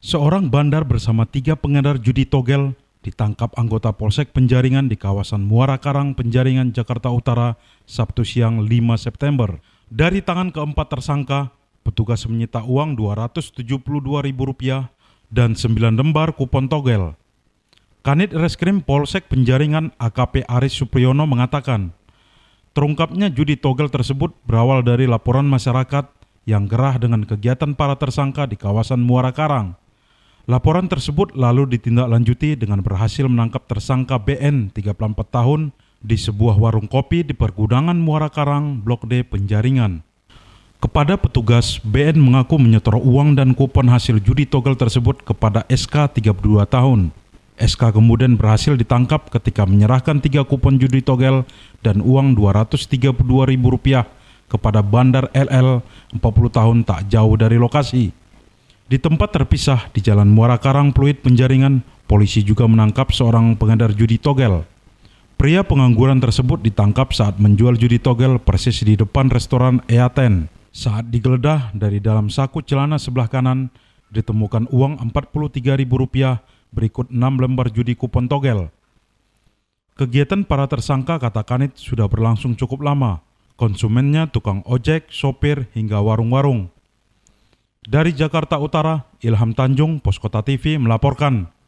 Seorang bandar bersama tiga pengedar judi togel ditangkap anggota Polsek Penjaringan di kawasan Muara Karang, Penjaringan, Jakarta Utara, Sabtu siang 5 September. Dari tangan keempat tersangka, petugas menyita uang Rp272.000 dan 9 lembar kupon togel. Kanit Reskrim Polsek Penjaringan AKP Aris Supriyono mengatakan, terungkapnya judi togel tersebut berawal dari laporan masyarakat yang gerah dengan kegiatan para tersangka di kawasan Muara Karang. Laporan tersebut lalu ditindaklanjuti dengan berhasil menangkap tersangka BN 34 tahun di sebuah warung kopi di pergudangan Muara Karang, Blok D, Penjaringan. Kepada petugas, BN mengaku menyetor uang dan kupon hasil judi togel tersebut kepada SK 32 tahun. SK kemudian berhasil ditangkap ketika menyerahkan tiga kupon judi togel dan uang Rp232.000 kepada Bandar LL 40 tahun tak jauh dari lokasi. Di tempat terpisah di Jalan Muara Karang Pluit Penjaringan, polisi juga menangkap seorang pengedar judi togel. Pria pengangguran tersebut ditangkap saat menjual judi togel persis di depan restoran Eaten. Saat digeledah dari dalam saku celana sebelah kanan, ditemukan uang Rp43.000 berikut 6 lembar judi kupon togel. Kegiatan para tersangka kata Kanit sudah berlangsung cukup lama. Konsumennya tukang ojek, sopir, hingga warung-warung. Dari Jakarta Utara, Ilham Tanjung, Poskota TV melaporkan.